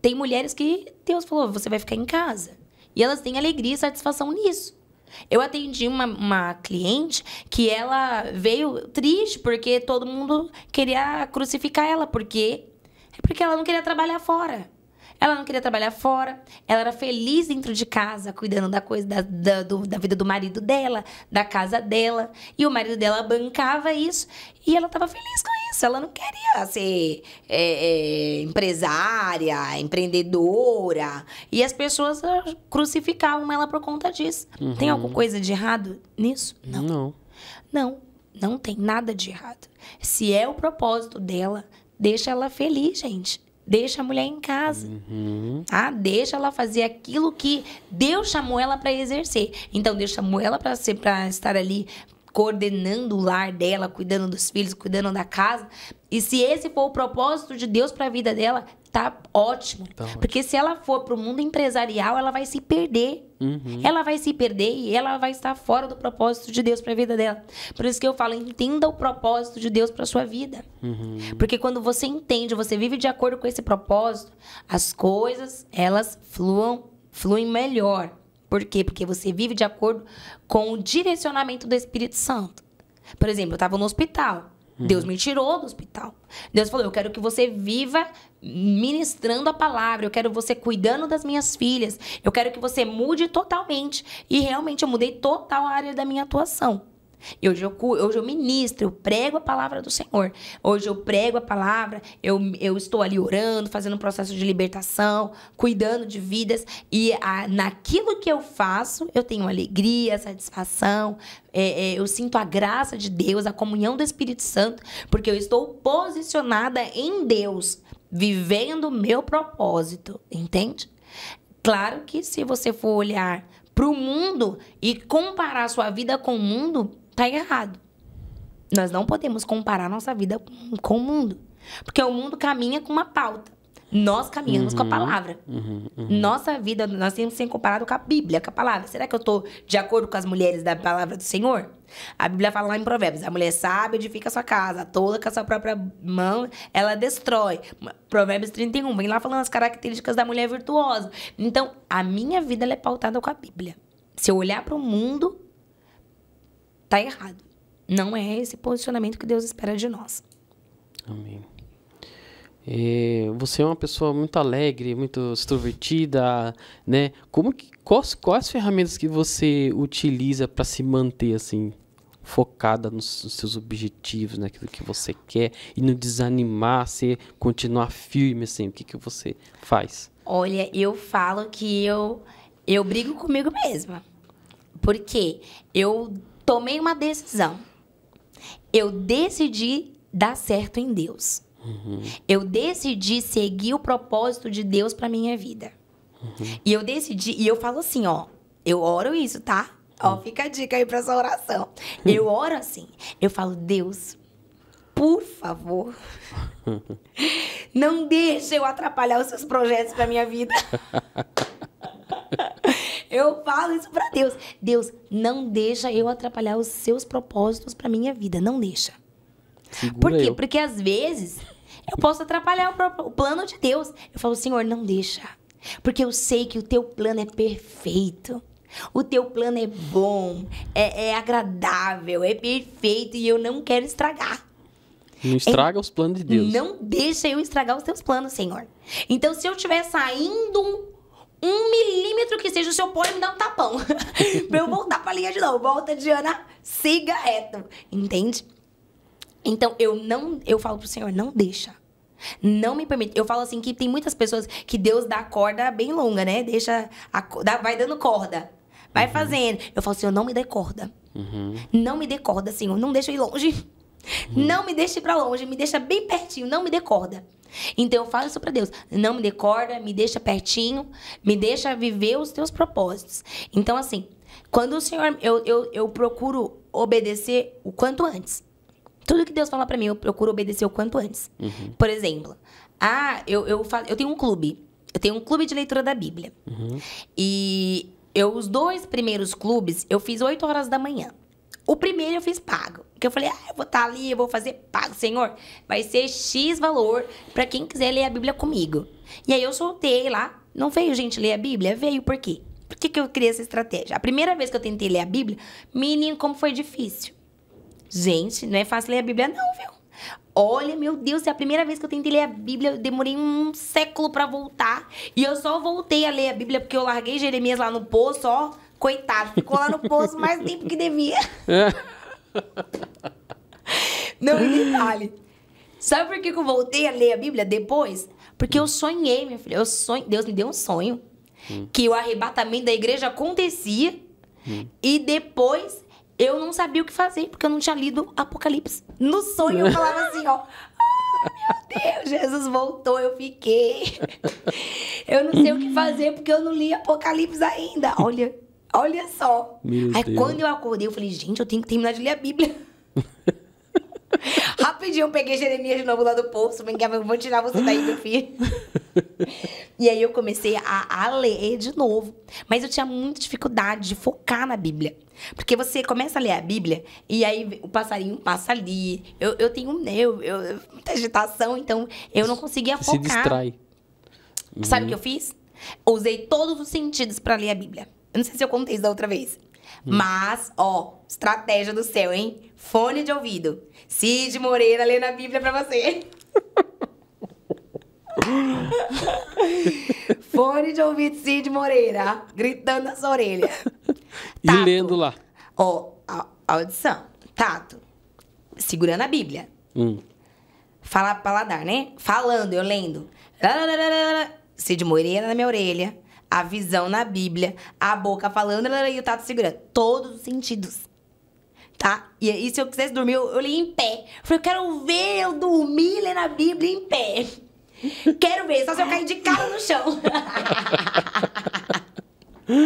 Tem mulheres que Deus falou, você vai ficar em casa. E elas têm alegria e satisfação nisso. Eu atendi uma, uma, cliente que ela veio triste porque todo mundo queria crucificar ela, porque é porque ela não queria trabalhar fora. Ela não queria trabalhar fora, ela era feliz dentro de casa, cuidando da coisa da, da, do, da vida do marido dela, da casa dela. E o marido dela bancava isso e ela estava feliz com isso. Ela não queria ser é, é, empresária, empreendedora. E as pessoas ah, crucificavam ela por conta disso. Uhum. Tem alguma coisa de errado nisso? Não. Não. Não, não tem nada de errado. Se é o propósito dela, deixa ela feliz, gente. Deixa a mulher em casa. Uhum. Tá? Deixa ela fazer aquilo que Deus chamou ela para exercer. Então, Deus chamou ela para estar ali coordenando o lar dela, cuidando dos filhos, cuidando da casa. E se esse for o propósito de Deus para a vida dela, tá ótimo. Tá ótimo. Porque se ela for para o mundo empresarial, ela vai se perder. Uhum. Ela vai se perder e ela vai estar fora do propósito de Deus para a vida dela. Por isso que eu falo, entenda o propósito de Deus para sua vida. Uhum. Porque quando você entende, você vive de acordo com esse propósito, as coisas, elas fluam, fluem melhor. Por quê? Porque você vive de acordo com o direcionamento do Espírito Santo. Por exemplo, eu estava no hospital. Uhum. Deus me tirou do hospital. Deus falou: Eu quero que você viva ministrando a palavra, eu quero você cuidando das minhas filhas, eu quero que você mude totalmente. E realmente eu mudei total a área da minha atuação. E hoje eu, hoje eu ministro, eu prego a palavra do Senhor. Hoje eu prego a palavra, eu, eu estou ali orando, fazendo um processo de libertação, cuidando de vidas. E a, naquilo que eu faço, eu tenho alegria, satisfação, é, é, eu sinto a graça de Deus, a comunhão do Espírito Santo, porque eu estou posicionada em Deus, vivendo o meu propósito, entende? Claro que se você for olhar para o mundo e comparar sua vida com o mundo, tá errado. Nós não podemos comparar nossa vida com, o mundo. Porque o mundo caminha com uma pauta. Nós caminhamos uhum, com a uhum. palavra. Uhum, uhum. Nossa vida, nós temos que ser comparado com a Bíblia, com a palavra. Será que eu estou de acordo com as mulheres da palavra do Senhor? A Bíblia fala lá em Provérbios: a mulher sábia edifica a sua casa, a tola com a sua própria mão, ela destrói. Provérbios 31, vem lá falando as características da mulher virtuosa. Então, a minha vida é pautada com a Bíblia. Se eu olhar para o mundo, Tá errado. Não é esse posicionamento que Deus espera de nós. Amém. É, você é uma pessoa muito alegre, muito extrovertida, né? Como que, quais, quais ferramentas que você utiliza para se manter assim focada nos, nos, seus objetivos, naquilo né? que você quer e não desanimar, se continuar firme assim? O que que você faz? Olha, eu falo que eu eu brigo comigo mesma. Porque eu tomei uma decisão. Eu decidi dar certo em Deus. Uhum. Eu decidi seguir o propósito de Deus para minha vida. Uhum. E eu decidi, e eu falo assim, ó, eu oro isso, tá? Ó, uhum. fica a dica aí para essa oração. Hum. Eu oro assim, eu falo, Deus, por favor, não deixe eu atrapalhar os seus projetos para minha vida. Eu falo isso para Deus. Deus, não deixa eu atrapalhar os seus propósitos para minha vida, não deixa. Segura Por quê? Eu. Porque às vezes eu posso atrapalhar o, próprio, o plano de Deus. Eu falo, Senhor, não deixa. Porque eu sei que o teu plano é perfeito. O teu plano é bom, é, é agradável, é perfeito e eu não quero estragar. Não estraga é, os planos de Deus. Não deixa eu estragar os teus planos, Senhor. Então, se eu estiver saindo um um milímetro que seja o seu pó e me dá um tapão. pra eu voltar pra linha de novo. Volta, Diana, siga reto. Entende? Então, eu não, eu falo pro Senhor, não deixa. Não me permite. Eu falo assim que tem muitas pessoas que Deus dá corda bem longa, né? Deixa. A, dá, vai dando corda. Vai uhum. fazendo. Eu falo, assim eu não me dê corda. Uhum. Não me dê corda, Senhor. Não deixa eu ir longe. Uhum. Não me deixe para longe, me deixa bem pertinho, não me decorda. Então eu falo isso para Deus, não me decorda, me deixa pertinho, me deixa viver os teus propósitos. Então assim, quando o Senhor eu, eu, eu procuro obedecer o quanto antes. Tudo que Deus fala para mim, eu procuro obedecer o quanto antes. Uhum. Por exemplo, ah, eu, eu, falo, eu tenho um clube. Eu tenho um clube de leitura da Bíblia. Uhum. E eu, os dois primeiros clubes, eu fiz 8 horas da manhã. O primeiro eu fiz pago. Que eu falei, ah, eu vou estar tá ali, eu vou fazer pago, senhor. Vai ser X valor para quem quiser ler a Bíblia comigo. E aí eu soltei lá. Não veio gente ler a Bíblia? Veio, por quê? Por que, que eu criei essa estratégia? A primeira vez que eu tentei ler a Bíblia, menino, como foi difícil. Gente, não é fácil ler a Bíblia, não, viu? Olha, meu Deus, é a primeira vez que eu tentei ler a Bíblia, eu demorei um século para voltar. E eu só voltei a ler a Bíblia porque eu larguei Jeremias lá no poço, ó, Coitado, ficou lá no poço mais tempo que devia. É. Não me detalhe. Sabe por que eu voltei a ler a Bíblia depois? Porque eu sonhei, minha filha. Eu sonhei, Deus me deu um sonho. Hum. Que o arrebatamento da igreja acontecia. Hum. E depois eu não sabia o que fazer, porque eu não tinha lido Apocalipse. No sonho eu falava assim, ó. Ah, meu Deus, Jesus voltou, eu fiquei. Eu não sei o que fazer porque eu não li Apocalipse ainda. Olha, Olha só. Meu Aí Deus. quando eu acordei, eu falei, gente, eu tenho que terminar de ler a Bíblia. Rapidinho, eu peguei Jeremias de novo lá do poço. Vem cá, eu vou tirar você daí, meu filho. e aí eu comecei a, a, ler de novo. Mas eu tinha muita dificuldade de focar na Bíblia. Porque você começa a ler a Bíblia e aí o passarinho passa ali. Eu, eu tenho eu, eu, muita agitação, então eu não conseguia focar. Se distrai. Sabe o que uhum. eu fiz? Usei todos os sentidos para ler a Bíblia. Eu não sei se eu contei isso da outra vez. Hum. Mas, ó, estratégia do céu, hein? Fone de ouvido. Cid Moreira lendo a Bíblia pra você. Fone de ouvido Cid Moreira, gritando na sua orelha. E lendo lá. Ó, a, a audição. Tato, segurando a Bíblia. Hum. Fala paladar, né? Falando, eu lendo. Cid Moreira na minha orelha a visão na Bíblia, a boca falando e o tato segurando. Todos os sentidos. Tá? E aí, se eu quisesse dormir, eu, eu li em pé. Falei, eu quero ver eu dormir ler na Bíblia em pé. Quero ver, só se eu cair de cara no chão.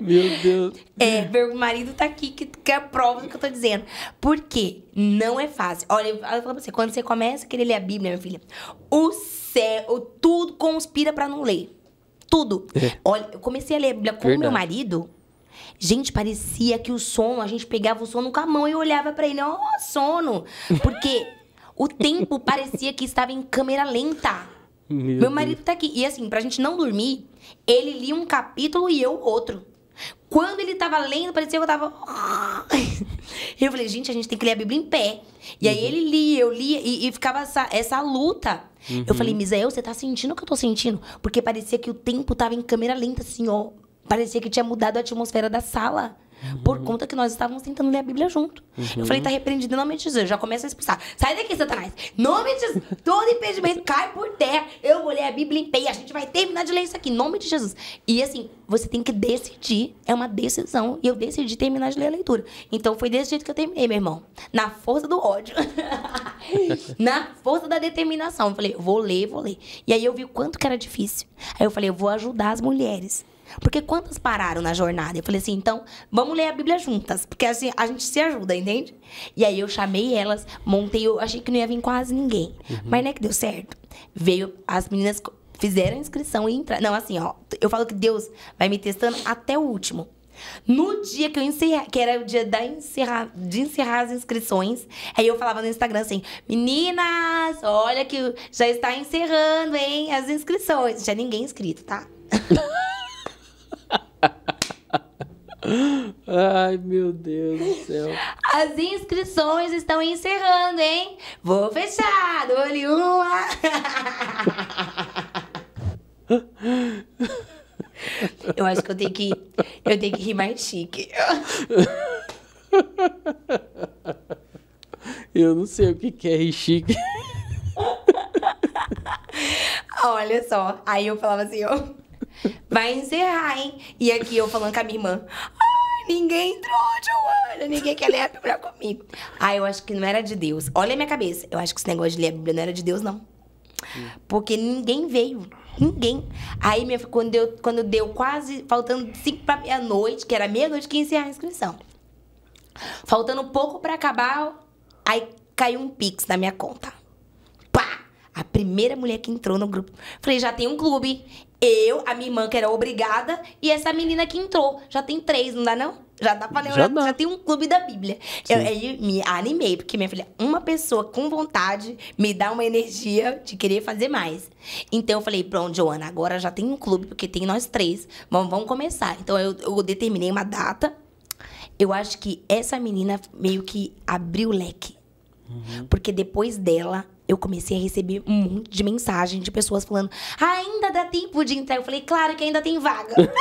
Meu Deus. É, meu marido tá aqui que quer é prova do que eu tô dizendo. Porque Não é fácil. Olha, eu falo pra você, quando você começa a querer ler a Bíblia, minha filha, o céu, tudo conspira para não ler tudo. É. Olha, eu comecei a ler a Bíblia com o meu marido. Gente, parecia que o sono, a gente pegava o sono com a mão e olhava para ele, ó, oh, sono. Porque o tempo parecia que estava em câmera lenta. Meu, meu marido tá aqui. E assim, pra gente não dormir, ele lia um capítulo e eu outro. Quando ele tava lendo, parecia que eu tava. eu falei, gente, a gente tem que ler a Bíblia em pé. E aí uhum. ele lia, eu lia, e, e ficava essa, essa luta. Uhum. Eu falei, Misael, você tá sentindo o que eu tô sentindo? Porque parecia que o tempo tava em câmera lenta, assim, ó. Parecia que tinha mudado a atmosfera da sala. Uhum. Por conta que nós estávamos tentando ler a Bíblia junto. Uhum. Eu falei, tá repreendido em nome de Jesus. Eu já começa a expulsar. Sai daqui, Satanás. Nome de Jesus. Todo impedimento cai por terra. Eu vou ler a Bíblia em pé. A gente vai terminar de ler isso aqui. Em nome de Jesus. E assim, você tem que decidir. É uma decisão. E eu decidi terminar de ler a leitura. Então foi desse jeito que eu terminei, meu irmão. Na força do ódio. Na força da determinação. Eu falei, vou ler, vou ler. E aí eu vi o quanto que era difícil. Aí eu falei, eu vou ajudar as mulheres porque quantas pararam na jornada? Eu falei assim, então, vamos ler a Bíblia juntas. Porque assim, a gente se ajuda, entende? E aí eu chamei elas, montei, eu achei que não ia vir quase ninguém. Uhum. Mas não é que deu certo. Veio, as meninas fizeram a inscrição e entraram. Não, assim, ó, eu falo que Deus vai me testando até o último. No dia que eu encerrei, que era o dia da encerrar, de encerrar as inscrições, aí eu falava no Instagram assim: Meninas, olha que já está encerrando, hein, as inscrições. Já ninguém inscrito, tá? Ai, meu Deus do céu. As inscrições estão encerrando, hein? Vou fechar, dou-lhe uma. Eu acho que eu tenho que, eu tenho que rir mais chique. Eu não sei o que, é rir chique. Olha só, aí eu falava assim, ó vai encerrar, hein? E aqui eu falando com a minha irmã. Ai, ninguém entrou, Joana. Ninguém quer ler a Bíblia comigo. Ai, ah, eu acho que não era de Deus. Olha a minha cabeça. Eu acho que esse negócio de ler a Bíblia não era de Deus, não. Porque ninguém veio. Ninguém. Aí, minha, quando, deu, quando deu quase, faltando cinco para meia-noite, que era meia-noite, 15 reais a inscrição. Faltando pouco para acabar, aí caiu um pix na minha conta. Pá! A primeira mulher que entrou no grupo. Falei, já tem um clube. Eu, a minha irmã, que era obrigada, e essa menina que entrou. Já tem três, não dá não? Já dá pra lembrar, já, já, tem um clube da Bíblia. Eu, me animei, porque minha filha, uma pessoa com vontade me dá uma energia de querer fazer mais. Então eu falei, pronto, Joana, agora já tem um clube, porque tem nós três. Vamos, vamos começar. Então eu, eu determinei uma data. Eu acho que essa menina meio que abriu o leque. Uhum. Porque depois dela, eu comecei a receber hum. um monte de mensagem de pessoas falando: ainda dá tempo de entrar. Eu falei: claro que ainda tem vaga.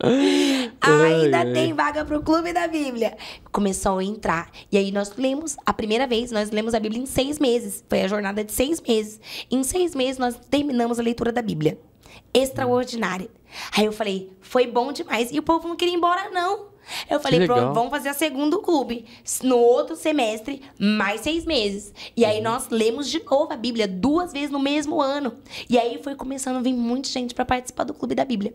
ainda ai, tem ai. vaga pro Clube da Bíblia. Começou a entrar. E aí nós lemos, a primeira vez, nós lemos a Bíblia em seis meses. Foi a jornada de seis meses. Em seis meses, nós terminamos a leitura da Bíblia extraordinária. Aí eu falei, foi bom demais. E o povo não queria ir embora, não. Eu falei, pronto, vamos fazer a segunda clube. No outro semestre, mais seis meses. E aí nós lemos de novo a Bíblia, duas vezes no mesmo ano. E aí foi começando a vir muita gente para participar do clube da Bíblia.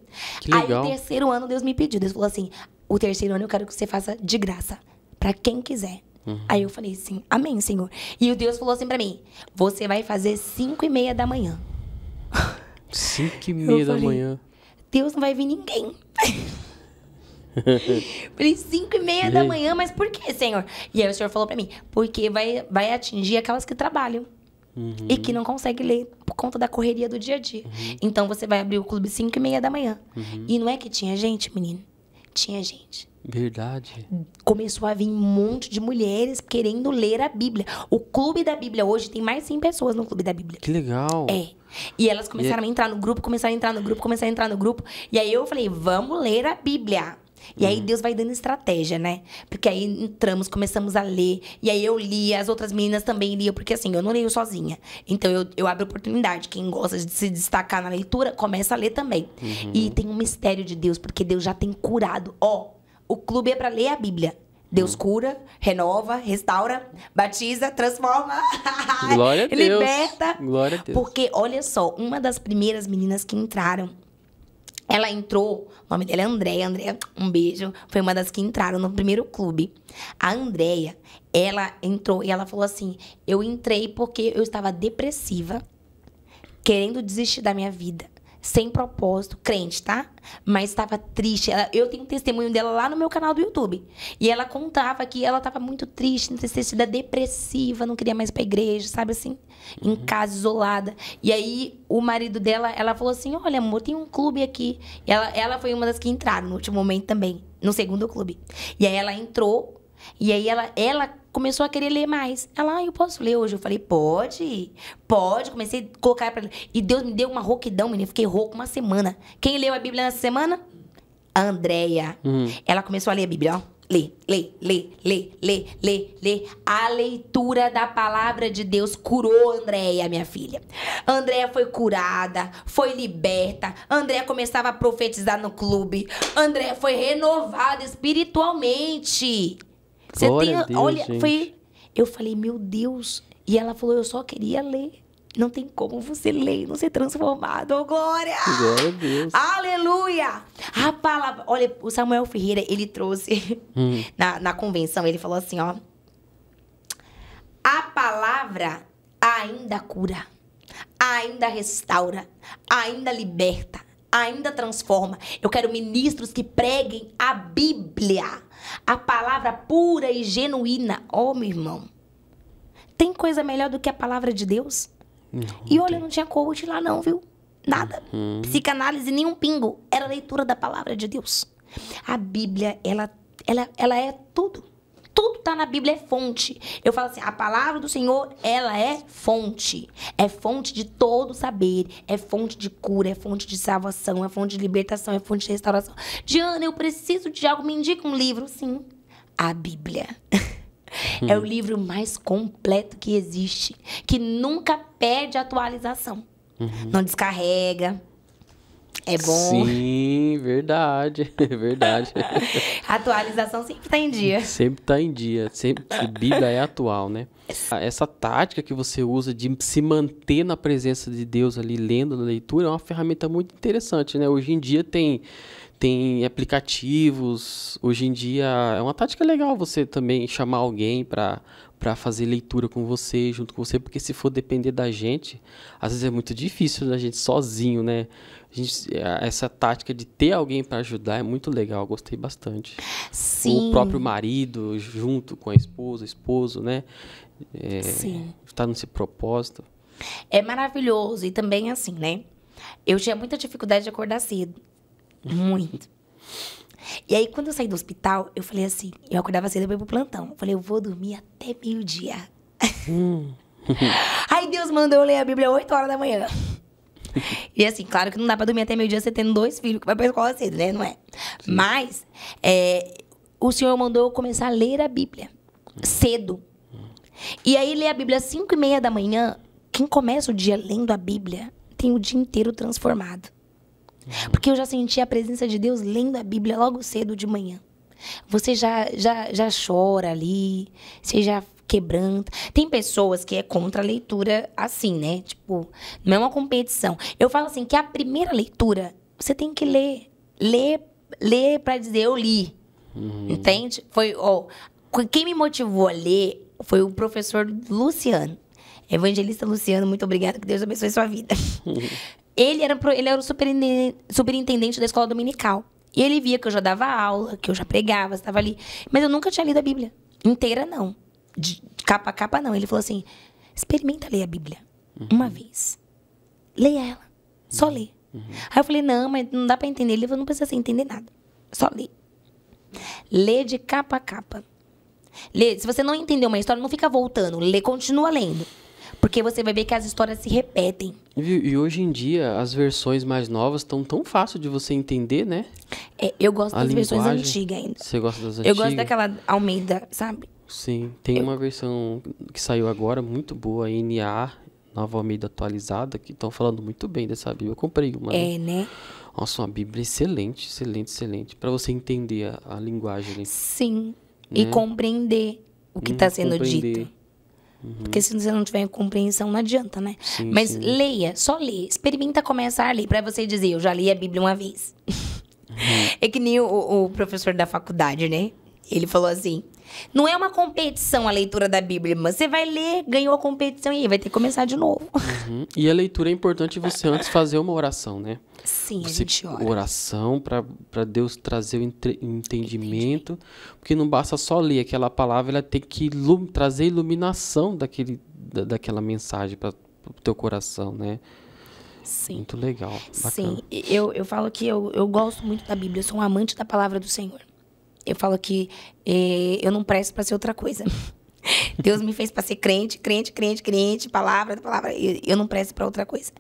aí o terceiro ano, Deus me pediu. Deus falou assim: o terceiro ano eu quero que você faça de graça, para quem quiser. Uhum. Aí eu falei assim, amém, Senhor. E o Deus falou assim para mim: você vai fazer cinco e meia da manhã. Cinco e meia da manhã. Deus não vai vir ninguém. falei, cinco e meia e... da manhã, mas por que, senhor? E aí o senhor falou para mim, porque vai, vai atingir aquelas que trabalham. Uhum. E que uhum. não consegue ler por conta da correria do dia a dia. Uhum. Então você vai abrir o clube 5 e meia da manhã. Uhum. E não é que tinha gente, menino tinha gente. Verdade. Começou a vir um monte de mulheres querendo ler a Bíblia. O Clube da Bíblia hoje tem mais de 100 pessoas no Clube da Bíblia. Que legal. É. E elas começaram e... É a entrar no grupo, começaram a entrar no grupo, começaram a entrar no grupo. E aí eu falei, vamos ler a Bíblia. E uhum. aí Deus vai dando estratégia, né? Porque aí entramos, começamos a ler. E aí eu li, as outras meninas também liam. Porque assim, eu não leio sozinha. Então eu, eu abro oportunidade. Quem gosta de se destacar na leitura, começa a ler também. Uhum. E tem um mistério de Deus, porque Deus já tem curado. Ó, oh, o clube é para ler a Bíblia. Deus uhum. cura, renova, restaura, batiza, transforma, Glória a Deus. liberta. Glória a Deus. Porque, olha só, uma das primeiras meninas que entraram ela entrou, o nome dela é Andréia. Andréia, um beijo. Foi uma das que entraram no primeiro clube. A Andréia, ela entrou e ela falou assim: Eu entrei porque eu estava depressiva, querendo desistir da minha vida sem propósito, crente, tá? Mas estava triste. Ela, eu tenho um testemunho dela lá no meu canal do YouTube. E ela contava que ela estava muito triste, necessitada, depressiva, não queria mais ir pra igreja, sabe assim? Em uhum. casa, isolada. E aí, o marido dela, ela falou assim: Olha, amor, tem um clube aqui. Ela, ela foi uma das que entraram no último momento também, no segundo clube. E aí ela entrou e aí ela, ela começou a querer ler mais. Ela, ah, eu posso ler hoje? Eu falei, pode, pode. Comecei a colocar pra ler. E Deus me deu uma rouquidão, menina. Fiquei rouco uma semana. Quem leu a Bíblia nessa semana? A Andrea. Hum. Ela começou a ler a Bíblia, ó. Lê, lê, lê, lê, lê, lê, lê. A leitura da palavra de Deus curou Andréia, minha filha. Andréia foi curada, foi liberta. Andréia começava a profetizar no clube. Andréia foi renovada espiritualmente. Você tem. A Deus, olha, gente. foi. Eu falei, meu Deus. E ela falou, eu só queria ler. Não tem como você ler e não ser transformado. Oh, glória! Glória a Deus. Aleluia! A palavra. Olha, o Samuel Ferreira, ele trouxe hum. na, na convenção, ele falou assim, ó. A palavra ainda cura, ainda restaura, ainda liberta, ainda transforma. Eu quero ministros que preguem a Bíblia a palavra pura e genuína. Ó, oh, meu irmão, tem coisa melhor do que a palavra de Deus? Não, e olha, não tinha coach lá não, viu? Nada. Uhum. Psicanálise, nenhum pingo. Era leitura da palavra de Deus. A Bíblia, ela, ela, ela é tudo tudo tá na Bíblia é fonte. Eu falo assim, a palavra do Senhor, ela é fonte. É fonte de todo saber, é fonte de cura, é fonte de salvação, é fonte de libertação, é fonte de restauração. Diana, eu preciso de algo, me indica um livro, sim. A Bíblia. Hum. É o hum. livro mais completo que existe, que nunca perde atualização. Uhum. Não descarrega, é bom. Sim, verdade. É verdade. Atualização sempre está em dia. Sempre está em dia. Sempre, Bíblia é atual, né? Ah, essa tática que você usa de se manter na presença de Deus ali, lendo na leitura, é uma ferramenta muito interessante, né? Hoje em dia tem tem aplicativos. Hoje em dia é uma tática legal você também chamar alguém para para fazer leitura com você, junto com você, porque se for depender da gente, às vezes é muito difícil da gente sozinho, né? É, essa tática de ter alguém para ajudar é muito legal, gostei bastante. Sim. O próprio marido junto com a esposa, esposo, né? É, Sim. Está nesse propósito. É maravilhoso e também assim, né? Eu tinha muita dificuldade de acordar cedo, muito. E aí, quando eu saí do hospital, eu falei assim: eu acordava cedo para pro plantão. Eu falei, eu vou dormir até meio-dia. Hum. aí Deus mandou eu ler a Bíblia 8 horas da manhã e assim, claro que não dá pra dormir até meio-dia você tendo dois filhos que vai pra escola cedo, né? Não é? Sim. Mas é, o Senhor mandou eu começar a ler a Bíblia cedo. E aí, ler a Bíblia às cinco e meia da manhã, quem começa o dia lendo a Bíblia tem o dia inteiro transformado. Uhum. Porque eu já senti a presença de Deus lendo a Bíblia logo cedo de manhã. Você já, já, já chora ali, você já quebranta. Tem pessoas que é contra a leitura assim, né? Tipo, não é uma competição. Eu falo assim que a primeira leitura você tem que ler, ler, ler para dizer eu li. Uhum. Entende? Foi, ó, quem me motivou a ler foi o professor Luciano. Evangelista Luciano, muito obrigada, que Deus abençoe sua vida. Uhum. ele era, ele era o superintendente da escola dominical. E ele via que eu já dava aula, que eu já pregava, estava ali. Mas eu nunca tinha lido a Bíblia inteira, não de capa a capa, não. Ele falou assim: experimenta ler a Bíblia uhum. uma vez. Leia ela. Só uhum. lê. Uhum. Aí eu falei: não, mas não dá para entender. Ele falou: não precisa entender nada. Só lê. Lê de capa a capa. Lê. Se você não entendeu uma história, não fica voltando. Lê, continua lendo. Porque você vai ver que as histórias se repetem. E, e hoje em dia, as versões mais novas estão tão fácil de você entender, né? É, eu gosto A das versões antigas ainda. Você gosta das antigas? Eu gosto daquela Almeida, sabe? Sim, tem é. uma versão que saiu agora, muito boa, NA, Nova Almeida atualizada, que estão falando muito bem dessa Bíblia. Eu comprei uma. É, né? né? Nossa, uma Bíblia excelente, excelente, excelente. Para você entender a, a linguagem. Sim, né? e compreender o que está hum, sendo compreender. dito. Uhum. Porque se você não tiver compreensão, não adianta, né? Sim, Mas sim. leia, só leia. Experimenta começar a ler, para você dizer, eu já li a Bíblia uma vez. Uhum. É que nem o, o professor da faculdade, né? Ele falou assim: não é uma competição a leitura da Bíblia, mas você vai ler, ganhou a competição e aí vai ter que começar de novo. Uhum. E a leitura é importante você antes fazer uma oração, né? Sim, você, a gente ora. Oração para Deus trazer o entre, entendimento, Entendi. porque não basta só ler aquela palavra, ela tem que ilum, trazer iluminação daquele, da, daquela mensagem para o teu coração, né? Sim. Muito legal. Bacana. Sim, eu, eu falo que eu, eu gosto muito da Bíblia, eu sou um amante da palavra do Senhor eu falo que é, eu não presto para ser outra coisa. Deus me fez para ser crente, crente, crente, crente, palavra, palavra. Eu, eu não presto para outra coisa.